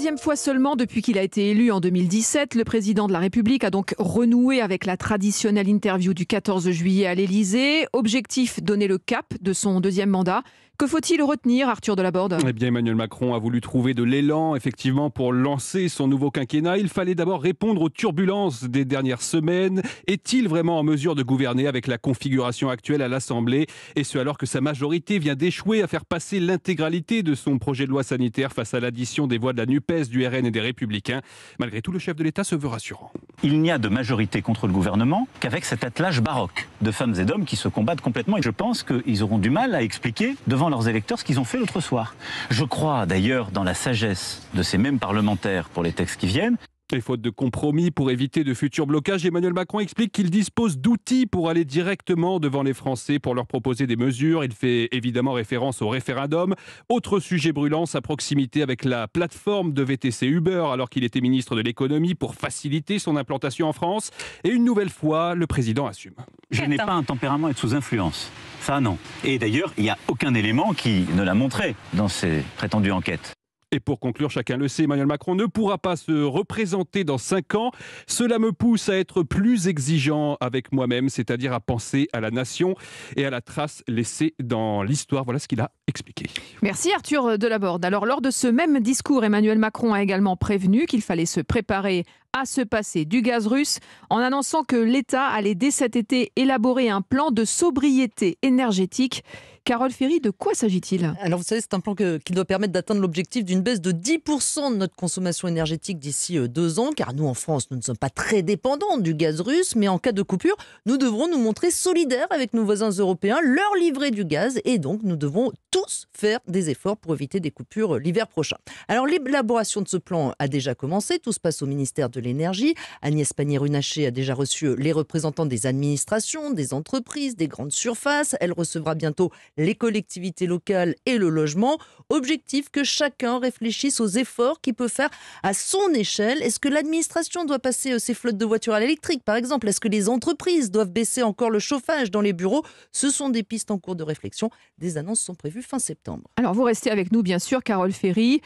deuxième fois seulement depuis qu'il a été élu en 2017, le président de la République a donc renoué avec la traditionnelle interview du 14 juillet à l'Élysée. Objectif, donner le cap de son deuxième mandat. Que faut-il retenir, Arthur Delaborde Eh bien, Emmanuel Macron a voulu trouver de l'élan, effectivement, pour lancer son nouveau quinquennat. Il fallait d'abord répondre aux turbulences des dernières semaines. Est-il vraiment en mesure de gouverner avec la configuration actuelle à l'Assemblée Et ce, alors que sa majorité vient d'échouer à faire passer l'intégralité de son projet de loi sanitaire face à l'addition des voix de la NUPES, du RN et des Républicains. Malgré tout, le chef de l'État se veut rassurant. Il n'y a de majorité contre le gouvernement qu'avec cet attelage baroque de femmes et d'hommes qui se combattent complètement. Et je pense qu'ils auront du mal à expliquer devant leurs électeurs ce qu'ils ont fait l'autre soir. Je crois d'ailleurs dans la sagesse de ces mêmes parlementaires pour les textes qui viennent. Et faute de compromis pour éviter de futurs blocages, Emmanuel Macron explique qu'il dispose d'outils pour aller directement devant les Français pour leur proposer des mesures. Il fait évidemment référence au référendum. Autre sujet brûlant, sa proximité avec la plateforme de VTC Uber alors qu'il était ministre de l'économie pour faciliter son implantation en France. Et une nouvelle fois, le président assume. Je n'ai pas un tempérament à être sous influence. Ça, non. Et d'ailleurs, il n'y a aucun élément qui ne l'a montré dans ces prétendues enquêtes. Et pour conclure, chacun le sait, Emmanuel Macron ne pourra pas se représenter dans cinq ans. Cela me pousse à être plus exigeant avec moi-même, c'est-à-dire à penser à la nation et à la trace laissée dans l'histoire. Voilà ce qu'il a expliqué. Merci Arthur Delaborde. Alors lors de ce même discours, Emmanuel Macron a également prévenu qu'il fallait se préparer à se passer du gaz russe en annonçant que l'État allait dès cet été élaborer un plan de sobriété énergétique. Carole Ferry, de quoi s'agit-il Alors vous savez, c'est un plan qui doit permettre d'atteindre l'objectif d'une baisse de 10% de notre consommation énergétique d'ici euh, deux ans, car nous en France, nous ne sommes pas très dépendants du gaz russe, mais en cas de coupure, nous devrons nous montrer solidaires avec nos voisins européens, leur livrer du gaz, et donc nous devons tous faire des efforts pour éviter des coupures euh, l'hiver prochain. Alors l'élaboration de ce plan a déjà commencé, tout se passe au ministère de l'énergie. Agnès Pannier-Runacher a déjà reçu euh, les représentants des administrations, des entreprises, des grandes surfaces. Elle recevra bientôt les collectivités locales et le logement. Objectif que chacun réfléchisse aux efforts qu'il peut faire à son échelle. Est-ce que l'administration doit passer euh, ses flottes de voitures à l'électrique, par exemple Est-ce que les entreprises doivent baisser encore le chauffage dans les bureaux Ce sont des pistes en cours de réflexion. Des annonces sont prévues fin septembre. Alors vous restez avec nous, bien sûr, Carole Ferry.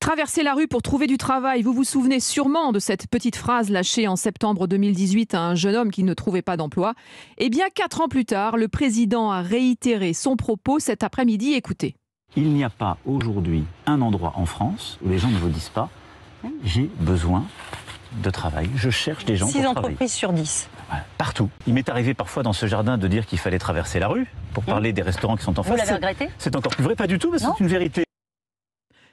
Traverser la rue pour trouver du travail, vous vous souvenez sûrement de cette petite phrase lâchée en septembre 2018 à un jeune homme qui ne trouvait pas d'emploi. Eh bien, quatre ans plus tard, le président a réitéré son propos cet après-midi. Écoutez. Il n'y a pas aujourd'hui un endroit en France où les gens ne vous disent pas j'ai besoin de travail, je cherche des gens Six pour travailler. entreprises sur dix. partout. Il m'est arrivé parfois dans ce jardin de dire qu'il fallait traverser la rue pour mmh. parler des restaurants qui sont en face. Vous l'avez regretté C'est encore plus vrai, pas du tout, mais c'est une vérité.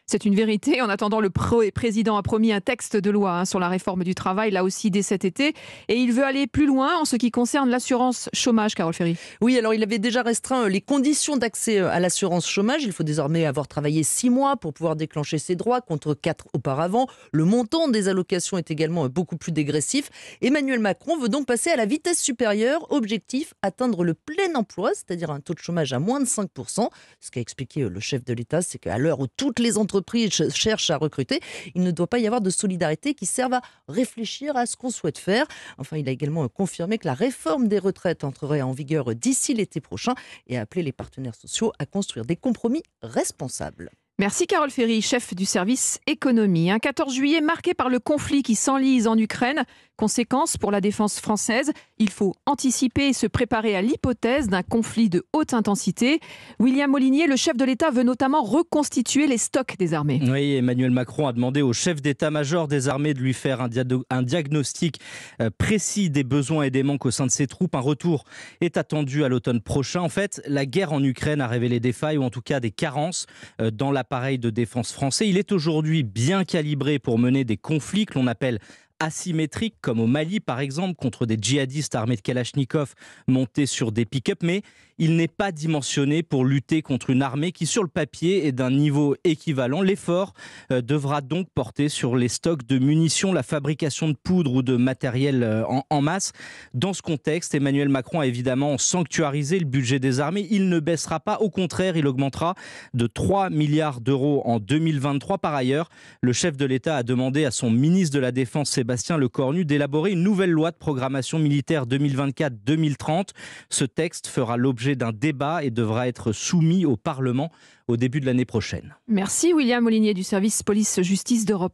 C'est une vérité. En attendant, le président a promis un texte de loi hein, sur la réforme du travail, là aussi dès cet été. Et il veut aller plus loin en ce qui concerne l'assurance chômage, Carole Ferry. Oui, alors il avait déjà restreint euh, les conditions d'accès euh, à l'assurance chômage. Il faut désormais avoir travaillé six mois pour pouvoir déclencher ses droits contre quatre auparavant. Le montant des allocations est également euh, beaucoup plus dégressif. Emmanuel Macron veut donc passer à la vitesse supérieure. Objectif atteindre le plein emploi, c'est-à-dire un taux de chômage à moins de 5%. Ce qu'a expliqué le chef de l'État, c'est qu'à l'heure où toutes les entreprises entreprise cherche à recruter, il ne doit pas y avoir de solidarité qui serve à réfléchir à ce qu'on souhaite faire. Enfin, il a également confirmé que la réforme des retraites entrerait en vigueur d'ici l'été prochain et a appelé les partenaires sociaux à construire des compromis responsables. Merci Carole Ferry, chef du service économie. Un 14 juillet marqué par le conflit qui s'enlise en Ukraine. Conséquence pour la défense française, il faut anticiper et se préparer à l'hypothèse d'un conflit de haute intensité. William Molinier, le chef de l'État, veut notamment reconstituer les stocks des armées. Oui, Emmanuel Macron a demandé au chef d'état-major des armées de lui faire un, un diagnostic euh, précis des besoins et des manques au sein de ses troupes. Un retour est attendu à l'automne prochain. En fait, la guerre en Ukraine a révélé des failles ou en tout cas des carences euh, dans la appareil de défense français. Il est aujourd'hui bien calibré pour mener des conflits que l'on appelle asymétriques, comme au Mali par exemple, contre des djihadistes armés de Kalachnikov montés sur des pick-up, mais il n'est pas dimensionné pour lutter contre une armée qui, sur le papier, est d'un niveau équivalent. L'effort euh, devra donc porter sur les stocks de munitions, la fabrication de poudre ou de matériel euh, en, en, masse. Dans ce contexte, Emmanuel Macron a évidemment sanctuarisé le budget des armées. Il ne baissera pas, au contraire, il augmentera de 3 milliards d'euros en 2023. Par ailleurs, le chef de l'État a demandé à son ministre de la Défense, Sébastien Lecornu d'élaborer une nouvelle loi de programmation militaire 2024-2030. Ce texte fera l'objet d'un débat et devra être soumis au Parlement au début de l'année prochaine. Merci William Molinier du service police-justice d'Europe.